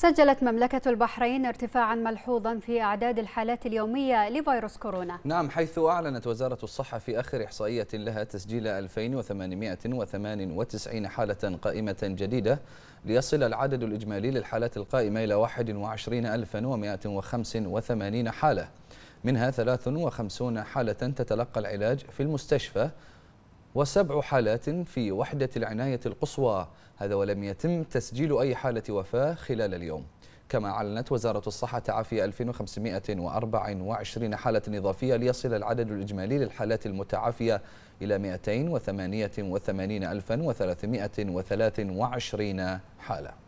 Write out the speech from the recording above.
سجلت مملكة البحرين ارتفاعا ملحوظا في أعداد الحالات اليومية لفيروس كورونا نعم حيث أعلنت وزارة الصحة في آخر إحصائية لها تسجيل 2898 حالة قائمة جديدة ليصل العدد الإجمالي للحالات القائمة إلى 21185 حالة منها 53 حالة تتلقى العلاج في المستشفى وسبع حالات في وحدة العناية القصوى هذا ولم يتم تسجيل أي حالة وفاة خلال اليوم كما أعلنت وزارة الصحة تعافي 2524 حالة إضافية ليصل العدد الإجمالي للحالات المتعافية إلى 288,323 حالة